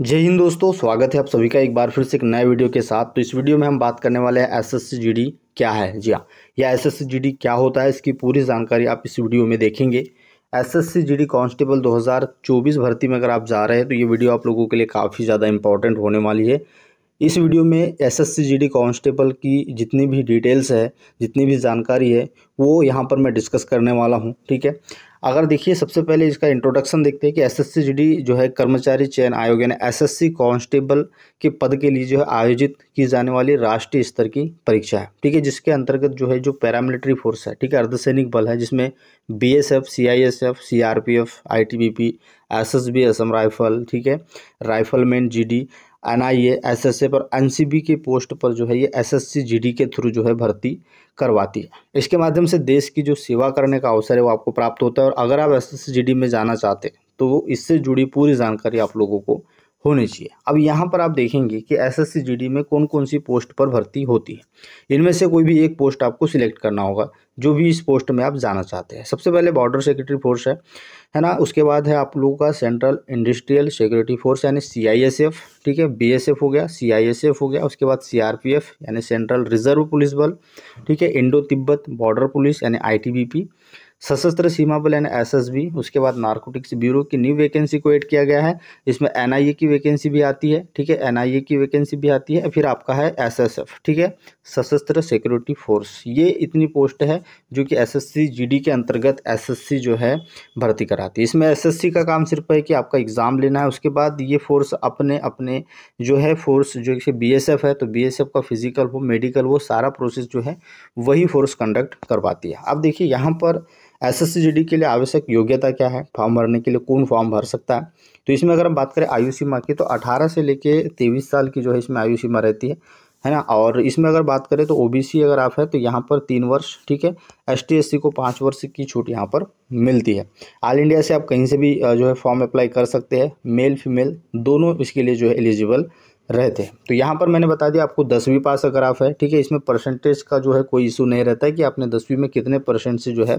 जय हिंद दोस्तों स्वागत है आप सभी का एक बार फिर से एक नए वीडियो के साथ तो इस वीडियो में हम बात करने वाले हैं एसएससीजीडी क्या है जी हाँ या एसएससीजीडी क्या होता है इसकी पूरी जानकारी आप इस वीडियो में देखेंगे एसएससीजीडी कांस्टेबल 2024 भर्ती में अगर आप जा रहे हैं तो ये वीडियो आप लोगों के लिए काफ़ी ज़्यादा इंपॉर्टेंट होने वाली है इस वीडियो में एसएससी जीडी कांस्टेबल की जितनी भी डिटेल्स है जितनी भी जानकारी है वो यहाँ पर मैं डिस्कस करने वाला हूँ ठीक है अगर देखिए सबसे पहले इसका इंट्रोडक्शन देखते हैं कि एसएससी जीडी जो है कर्मचारी चयन आयोग यानी एसएससी कांस्टेबल के पद के लिए जो है आयोजित की जाने वाली राष्ट्रीय स्तर की परीक्षा है ठीक है जिसके अंतर्गत जो है जो पैरामिलिट्री फोर्स है ठीक है अर्धसैनिक बल है जिसमें B S F C I S F C R P F I T B P S S B Assam rifle ठीक है rifleman G D N I A S S A पर एन सी बी के post पर जो है ये S S C G D के through जो है भर्ती करवाती है इसके माध्यम से देश की जो सेवा करने का अवसर है वो आपको प्राप्त होता है और अगर आप S S C G D में जाना चाहते हैं तो इससे जुड़ी पूरी जानकारी आप लोगों को होने चाहिए अब यहाँ पर आप देखेंगे कि एसएससी जीडी में कौन कौन सी पोस्ट पर भर्ती होती है इनमें से कोई भी एक पोस्ट आपको सिलेक्ट करना होगा जो भी इस पोस्ट में आप जाना चाहते हैं सबसे पहले बॉर्डर सिक्योरिटी फोर्स है है ना उसके बाद है आप लोगों का सेंट्रल इंडस्ट्रियल सिक्योरिटी फोर्स यानी सी आई एस एफ ठीक है बी एस एफ हो गया सी आई एस एफ हो गया उसके बाद सी आर पी एफ यानी सेंट्रल रिजर्व पुलिस बल ठीक है इंडो तिब्बत बॉर्डर पुलिस यानी आई टी बी पी सशस्त्र सीमा बल यानी एसएसबी उसके बाद नार्कोटिक्स ब्यूरो की न्यू वैकेंसी को ऐड किया गया है इसमें एनआईए की वैकेंसी भी आती है ठीक है एनआईए की वैकेंसी भी आती है फिर आपका है एसएसएफ ठीक है सशस्त्र सिक्योरिटी फोर्स ये इतनी पोस्ट है जो कि एसएससी जीडी के अंतर्गत सी जो है भर्ती कराती है इसमें सी का काम सिर्फ है कि आपका एग्ज़ाम लेना है उसके बाद ये फोर्स अपने अपने जो है फोर्स जो कि एफ है तो एफ का फिजिकल वो मेडिकल वो सारा प्रोसेस जो है वही फोर्स कंडक्ट करवाती है अब देखिए यहाँ पर एसएससीजीडी के लिए आवश्यक योग्यता क्या है फॉर्म भरने के लिए कौन फॉर्म भर सकता है तो इसमें अगर हम बात करें आयु सीमा की तो 18 से लेके 23 साल की जो है इसमें आयु सीमा रहती है है ना और इसमें अगर बात करें तो ओबीसी अगर आप है तो यहाँ पर तीन वर्ष ठीक है एस एससी को पाँच वर्ष की छूट यहाँ पर मिलती है ऑल इंडिया से आप कहीं से भी जो है फॉर्म अप्लाई कर सकते हैं मेल फीमेल दोनों इसके लिए जो है एलिजिबल रहते हैं तो यहाँ पर मैंने बता दिया आपको दसवीं पास अगर आप है ठीक है इसमें परसेंटेज का जो है कोई इशू नहीं रहता है कि आपने दसवीं में कितने परसेंट से जो है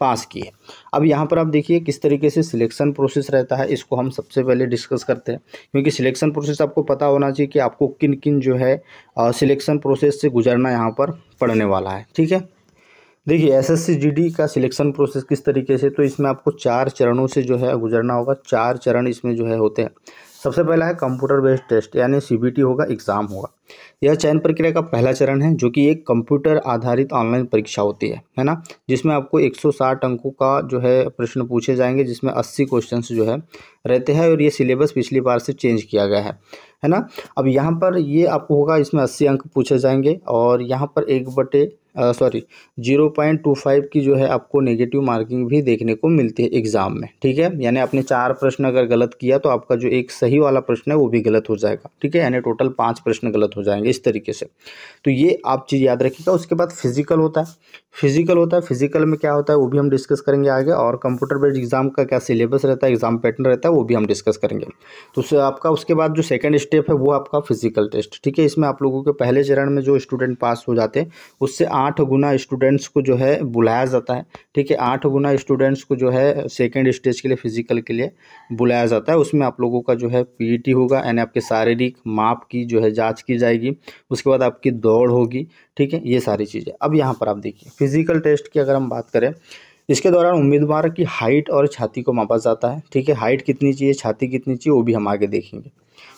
पास किए अब यहाँ पर आप देखिए किस तरीके से सिलेक्शन प्रोसेस रहता है इसको हम सबसे पहले डिस्कस करते हैं क्योंकि सिलेक्शन प्रोसेस आपको पता होना चाहिए कि आपको किन किन जो है सिलेक्शन प्रोसेस से गुजरना यहाँ पर पड़ने वाला है ठीक है देखिए एस एस का सिलेक्शन प्रोसेस किस तरीके से तो इसमें आपको चार चरणों से जो है गुजरना होगा चार चरण इसमें जो है होते हैं सबसे पहला है कंप्यूटर बेस्ड टेस्ट यानी सी होगा एग्ज़ाम होगा यह चयन प्रक्रिया का पहला चरण है जो कि एक कंप्यूटर आधारित ऑनलाइन परीक्षा होती है है ना जिसमें आपको 160 अंकों का जो है प्रश्न पूछे जाएंगे जिसमें 80 क्वेश्चन जो है रहते हैं और ये सिलेबस पिछली बार से चेंज किया गया है है ना अब यहाँ पर ये आपको होगा इसमें अस्सी अंक पूछे जाएंगे और यहाँ पर एक बटे sorry zero point two five की जो है आपको नेगेटिव मार्किंग भी देखने को मिलती है एग्जाम में ठीक है यानी आपने चार प्रश्न अगर गलत किया तो आपका जो एक सही वाला प्रश्न है वो भी गलत हो जाएगा ठीक है यानी टोटल पाँच प्रश्न गलत हो जाएंगे जाएंगे इस तरीके से तो ये आप चीज़ याद रखिएगा उसके बाद फिजिकल होता है फिजिकल होता है फिजिकल में क्या होता है वो भी हम डिस्कस करेंगे आगे और कंप्यूटर बेस्ड एग्जाम का क्या सिलेबस रहता है एग्जाम पैटर्न रहता है वो भी हम डिस्कस करेंगे तो आपका उसके बाद जो सेकेंड स्टेप है वो आपका फिजिकल टेस्ट ठीक है इसमें आप लोगों के पहले चरण में जो स्टूडेंट पास हो जाते हैं उससे आठ गुना स्टूडेंट्स को जो है बुलाया जाता है ठीक है आठ गुना स्टूडेंट्स को जो है सेकेंड स्टेज के लिए फिजिकल के लिए बुलाया जाता है उसमें आप लोगों का जो है पीईटी e होगा यानी आपके शारीरिक माप की जो है जाँच की जाएगी उसके बाद आपकी दौड़ होगी ठीक है ये सारी चीज़ें अब यहाँ पर आप देखिए फिजिकल टेस्ट की अगर हम बात करें इसके दौरान उम्मीदवार की हाइट और छाती को मापा जाता है ठीक है हाइट कितनी चाहिए छाती कितनी चाहिए वो भी हम आगे देखेंगे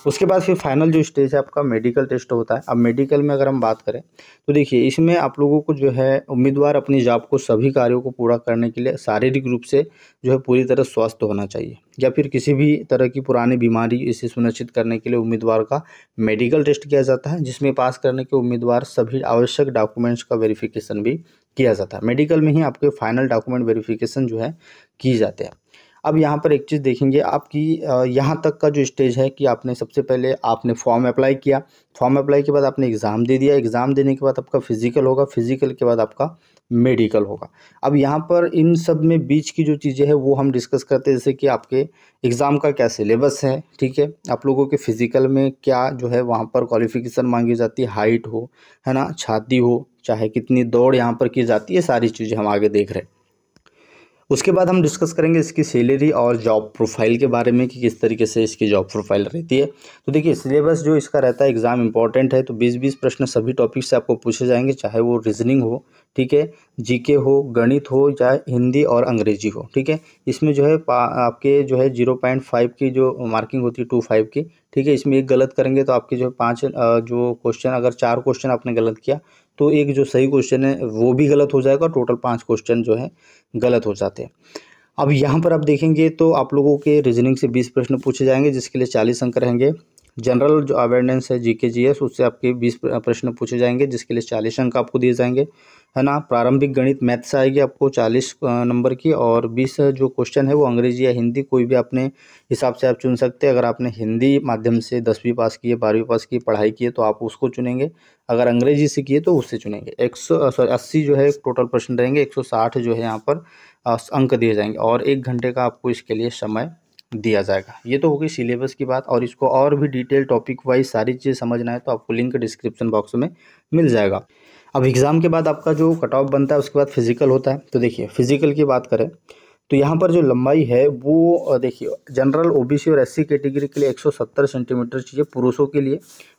उसके बाद फिर फाइनल जो स्टेज है आपका मेडिकल टेस्ट होता है अब मेडिकल में अगर हम बात करें तो देखिए इसमें आप लोगों को जो है उम्मीदवार अपनी जॉब को सभी कार्यों को पूरा करने के लिए शारीरिक रूप से जो है पूरी तरह स्वस्थ होना चाहिए या फिर किसी भी तरह की पुरानी बीमारी इसे सुनिश्चित करने के लिए उम्मीदवार का मेडिकल टेस्ट किया जाता है जिसमें पास करने के उम्मीदवार सभी आवश्यक डॉक्यूमेंट्स का वेरिफिकेशन भी किया जाता है मेडिकल में ही आपके फाइनल डॉक्यूमेंट वेरिफिकेशन जो है की जाते हैं अब यहाँ पर एक चीज़ देखेंगे आपकी यहाँ तक का जो स्टेज है कि आपने सबसे पहले आपने फॉर्म अप्लाई किया फॉर्म अप्लाई के बाद आपने एग्ज़ाम दे दिया एग्ज़ाम देने के बाद आपका फिज़िकल होगा फिज़िकल के बाद आपका मेडिकल होगा अब यहाँ पर इन सब में बीच की जो चीज़ें हैं वो हम डिस्कस करते हैं जैसे कि आपके एग्ज़ाम का क्या सिलेबस है ठीक है आप लोगों के फिज़िकल में क्या जो है वहाँ पर क्वालिफिकेशन मांगी जाती है हाइट हो है ना छाती हो चाहे कितनी दौड़ यहाँ पर की जाती है सारी चीज़ें हम आगे देख रहे हैं उसके बाद हम डिस्कस करेंगे इसकी सैलरी और जॉब प्रोफाइल के बारे में कि किस तरीके से इसकी जॉब प्रोफाइल रहती है तो देखिए सिलेबस जो इसका रहता है एग्ज़ाम इंपॉर्टेंट है तो बीस बीस प्रश्न सभी टॉपिक से आपको पूछे जाएंगे चाहे वो रीजनिंग हो ठीक है जीके हो गणित हो या हिंदी और अंग्रेजी हो ठीक है इसमें जो है आपके जो है जीरो पॉइंट फाइव की जो मार्किंग होती है टू फाइव की ठीक है इसमें एक गलत करेंगे तो आपके जो है पाँच जो क्वेश्चन अगर चार क्वेश्चन आपने गलत किया तो एक जो सही क्वेश्चन है वो भी गलत हो जाएगा टोटल पाँच क्वेश्चन जो है गलत हो जाते हैं अब यहाँ पर आप देखेंगे तो आप लोगों के रीजनिंग से बीस प्रश्न पूछे जाएंगे जिसके लिए चालीस अंक रहेंगे जनरल जो अवेयरनेस है जी के जी एस उससे आपके बीस प्रश्न पूछे जाएंगे जिसके लिए चालीस अंक आपको दिए जाएंगे है ना प्रारंभिक गणित मैथ से आएगी आपको चालीस नंबर की और बीस जो क्वेश्चन है वो अंग्रेजी या हिंदी कोई भी अपने हिसाब से आप चुन सकते हैं अगर आपने हिंदी माध्यम से दसवीं पास की है बारहवीं पास की पढ़ाई की है तो आप उसको चुनेंगे अगर अंग्रेजी से किए तो उससे चुनेंगे एक सौ सॉरी अस्सी जो है टोटल प्रश्न रहेंगे एक सौ साठ जो है यहाँ पर अंक दिए जाएंगे और एक घंटे का आपको इसके लिए समय दिया जाएगा ये तो होगी सिलेबस की बात और इसको और भी डिटेल टॉपिक वाइज सारी चीज़ समझना है तो आपको लिंक डिस्क्रिप्शन बॉक्स में मिल जाएगा अब एग्ज़ाम के बाद आपका जो कट ऑफ बनता है उसके बाद फिजिकल होता है तो देखिए फिजिकल की बात करें तो यहाँ पर जो लंबाई है वो देखिए जनरल ओ और एस कैटेगरी के लिए एक सेंटीमीटर चाहिए पुरुषों के लिए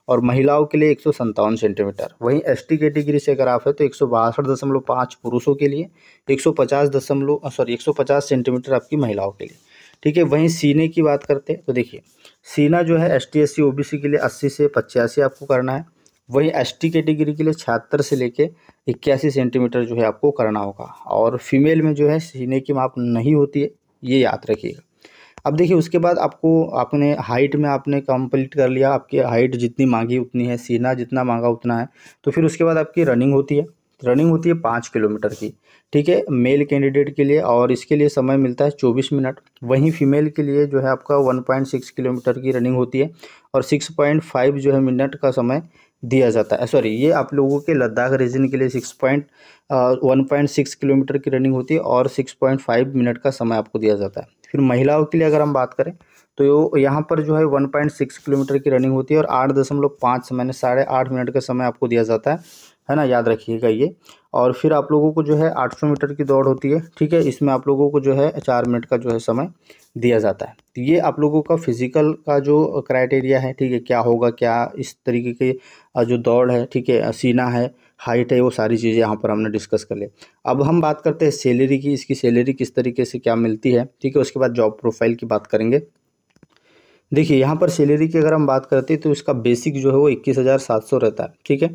और महिलाओं के लिए एक सेंटीमीटर वहीं एसटी कैटेगरी से अगर आप है तो एक पुरुषों के लिए एक सौ पचास दशमलव सॉरी एक सौ पचास सेंटीमीटर आपकी महिलाओं के लिए ठीक है वहीं सीने की बात करते हैं तो देखिए सीना जो है S T S C O B C के लिए अस्सी से पचासी आपको करना है वहीं एस टी कैटेगरी के लिए छिहत्तर से लेके इक्यासी सेंटीमीटर जो है आपको करना होगा और फीमेल में जो है सीने की माप नहीं होती है ये याद रखिएगा अब देखिए उसके बाद आपको आपने हाइट में आपने कंप्लीट कर लिया आपकी हाइट जितनी मांगी उतनी है सीना जितना मांगा उतना है तो फिर उसके बाद आपकी रनिंग होती है रनिंग होती है पाँच किलोमीटर की ठीक है मेल कैंडिडेट के लिए और इसके लिए समय मिलता है चौबीस मिनट वहीं फीमेल के लिए जो है आपका वन पॉइंट सिक्स किलोमीटर की रनिंग होती है और सिक्स पॉइंट फाइव जो है मिनट का समय दिया जाता है सॉरी ये आप लोगों के लद्दाख रीजन के लिए six point one point six kilometre की रनिंग होती है और सिक्स पॉइंट फाइव मिनट का समय आपको दिया जाता है फिर महिलाओं के लिए अगर हम बात करें तो यहाँ पर जो है वन पॉइंट सिक्स किलोमीटर की रनिंग होती है और आठ दशमलव पाँच समय साढ़े आठ मिनट का समय आपको दिया जाता है है ना याद रखिएगा ये और फिर आप लोगों को जो है 800 मीटर की दौड़ होती है ठीक है इसमें आप लोगों को जो है चार मिनट का जो है समय दिया जाता है तो ये आप लोगों का फिजिकल का जो क्राइटेरिया है ठीक है क्या होगा क्या इस तरीके के जो दौड़ है ठीक है सीना है हाइट है वो सारी चीज़ें यहाँ पर हमने डिस्कस कर ली अब हम बात करते हैं सैलरी की इसकी सैलरी किस तरीके से क्या मिलती है ठीक है उसके बाद जॉब प्रोफाइल की बात करेंगे देखिए यहाँ पर सैलरी की अगर हम बात करते हैं तो इसका बेसिक जो है वो इक्कीस हज़ार सात सौ रहता है ठीक है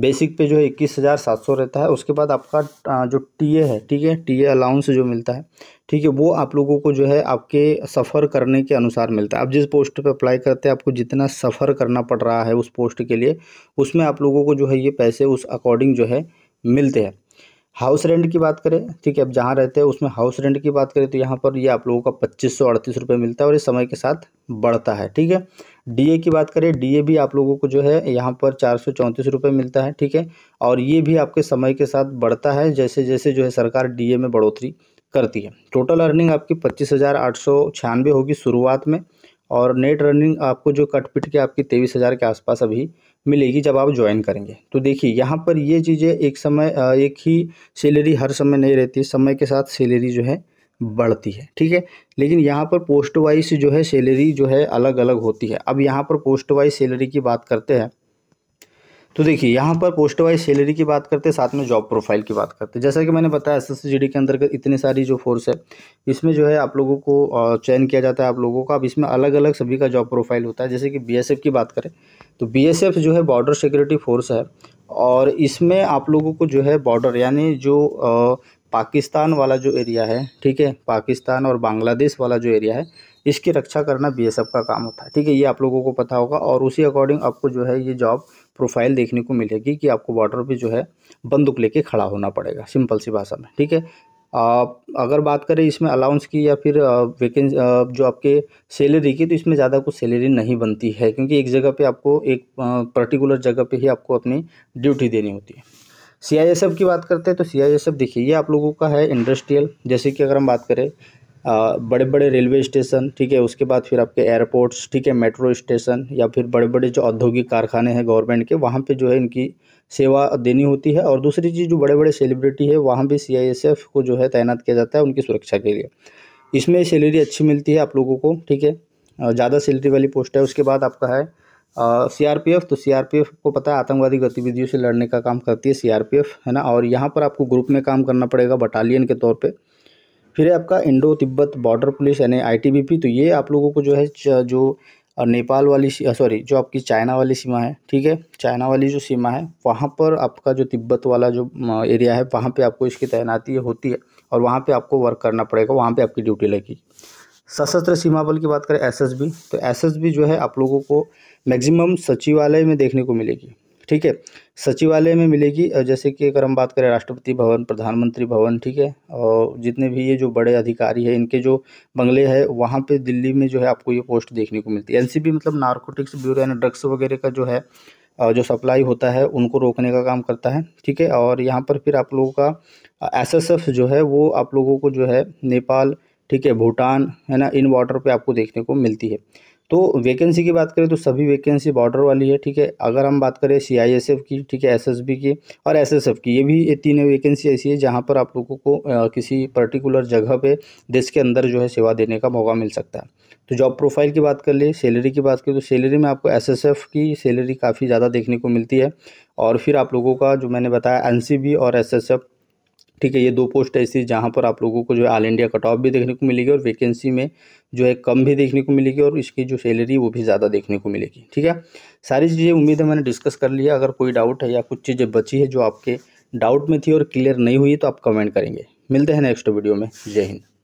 बेसिक पे जो है इक्कीस हज़ार सात सौ रहता है उसके बाद आपका जो टीए है ठीक है टीए अलाउंस जो मिलता है ठीक है वो आप लोगों को जो है आपके सफ़र करने के अनुसार मिलता है आप जिस पोस्ट पे अप्लाई करते हैं आपको जितना सफ़र करना पड़ रहा है उस पोस्ट के लिए उसमें आप लोगों को जो है ये पैसे उस अकॉर्डिंग जो है मिलते हैं हाउस रेंट की बात करें ठीक है अब जहाँ रहते हैं उसमें हाउस रेंट की बात करें तो यहाँ पर ये आप लोगों का पच्चीस सौ अड़तीस रुपये मिलता है और ये समय के साथ बढ़ता है ठीक है डीए की बात करें डीए भी आप लोगों को जो है यहाँ पर चार सौ चौंतीस रुपये मिलता है ठीक है और ये भी आपके समय के साथ बढ़ता है जैसे जैसे जो है सरकार डी में बढ़ोतरी करती है टोटल अर्निंग आपकी पच्चीस हज़ार आठ सौ छियानवे होगी शुरुआत में और नेट अर्निंग आपको जो कट पिट के आपकी तेईस हज़ार के आसपास अभी मिलेगी जब आप ज्वाइन करेंगे तो देखिए यहाँ पर ये चीज़ें एक समय एक ही सैलरी हर समय नहीं रहती समय के साथ सैलरी जो है बढ़ती है ठीक है लेकिन यहाँ पर पोस्ट वाइज जो है सैलरी जो है अलग अलग होती है अब यहाँ पर पोस्ट वाइज सैलरी की बात करते हैं तो देखिए यहाँ पर पोस्ट वाइज सैलरी की बात करते हैं साथ में जॉब प्रोफाइल की बात करते हैं जैसा कि मैंने बताया एस एस के अंतर्गत इतनी सारी जो फोर्स है इसमें जो है आप लोगों को चयन किया जाता है आप लोगों का अब इसमें अलग अलग सभी का जॉब प्रोफाइल होता है जैसे कि बी की बात करें तो बी जो है बॉर्डर सिक्योरिटी फोर्स है और इसमें आप लोगों को जो है बॉर्डर यानी जो पाकिस्तान वाला जो एरिया है ठीक है पाकिस्तान और बांग्लादेश वाला जो एरिया है इसकी रक्षा करना बीएसएफ का काम होता है ठीक है ये आप लोगों को पता होगा और उसी अकॉर्डिंग आपको जो है ये जॉब प्रोफाइल देखने को मिलेगी कि आपको बॉर्डर पर जो है बंदूक लेके खड़ा होना पड़ेगा सिंपल सी भाषा में ठीक है आप अगर बात करें इसमें अलाउंस की या फिर वेकेंस जो आपके सैलरी की तो इसमें ज़्यादा कुछ सैलरी नहीं बनती है क्योंकि एक जगह पे आपको एक पर्टिकुलर जगह पे ही आपको अपनी ड्यूटी देनी होती है सी आई एस एफ की बात करते हैं तो सी आई एस एफ देखिए ये आप लोगों का है इंडस्ट्रियल जैसे कि अगर हम बात करें आ, बड़े बड़े रेलवे स्टेशन ठीक है उसके बाद फिर आपके एयरपोर्ट्स ठीक है मेट्रो स्टेशन या फिर बड़े बड़े जो औद्योगिक कारखाने हैं गवर्नमेंट के वहाँ पे जो है इनकी सेवा देनी होती है और दूसरी चीज़ जो बड़े बड़े सेलिब्रिटी है वहाँ भी सी को जो है तैनात किया जाता है उनकी सुरक्षा के लिए इसमें सैलरी अच्छी मिलती है आप लोगों को ठीक है ज़्यादा सैलरी वाली पोस्ट है उसके बाद आपका है सीआरपीएफ तो सीआरपीएफ को पता है आतंकवादी गतिविधियों से लड़ने का काम करती है सीआरपीएफ है ना और यहाँ पर आपको ग्रुप में काम करना पड़ेगा बटालियन के तौर पे फिर आपका इंडो तिब्बत बॉर्डर पुलिस यानी आईटीबीपी तो ये आप लोगों को जो है जो नेपाल वाली सॉरी जो आपकी चाइना वाली सीमा है ठीक है चाइना वाली जो सीमा है वहाँ पर आपका जो तिब्बत वाला जो एरिया है वहाँ पर आपको इसकी तैनाती होती है और वहाँ पर आपको वर्क करना पड़ेगा वहाँ पर आपकी ड्यूटी लगेगी सशस्त्र सीमा बल की बात करें एस तो एस जो है आप लोगों को मैक्सिमम सचिवालय में देखने को मिलेगी ठीक है सचिवालय में मिलेगी जैसे कि अगर हम बात करें राष्ट्रपति भवन प्रधानमंत्री भवन ठीक है और जितने भी ये जो बड़े अधिकारी हैं इनके जो बंगले हैं वहाँ पे दिल्ली में जो है आपको ये पोस्ट देखने को मिलती है एनसीबी मतलब नारकोटिक्स ब्यूरो यानी ड्रग्स वगैरह का जो है जो सप्लाई होता है उनको रोकने का काम करता है ठीक है और यहाँ पर फिर आप लोगों का एस जो है वो आप लोगों को जो है नेपाल ठीक है भूटान है ना इन बॉर्डर पे आपको देखने को मिलती है तो वैकेंसी की बात करें तो सभी वैकेंसी बॉर्डर वाली है ठीक है अगर हम बात करें सी आई एस एफ की ठीक है एस एस बी की और एस एस एफ की ये भी ये तीन वैकेंसी ऐसी है जहाँ पर आप लोगों को किसी पर्टिकुलर जगह पे देश के अंदर जो है सेवा देने का मौका मिल सकता है तो जॉब प्रोफाइल की बात कर ले सैलरी की बात करें तो सैलरी में आपको एस एस एफ की सैलरी काफ़ी ज़्यादा देखने को मिलती है और फिर आप लोगों का जो मैंने बताया एन सी बी और एस एस एफ ठीक है ये दो पोस्ट ऐसी जहाँ पर आप लोगों को जो है ऑल इंडिया कट ऑफ भी देखने को मिलेगी और वैकेंसी में जो है कम भी देखने को मिलेगी और इसकी जो सैलरी वो भी ज़्यादा देखने को मिलेगी ठीक है सारी चीज़ें उम्मीद है मैंने डिस्कस कर लिया अगर कोई डाउट है या कुछ चीज़ें बची है जो आपके डाउट में थी और क्लियर नहीं हुई तो आप कमेंट करेंगे मिलते हैं नेक्स्ट वीडियो में जय हिंद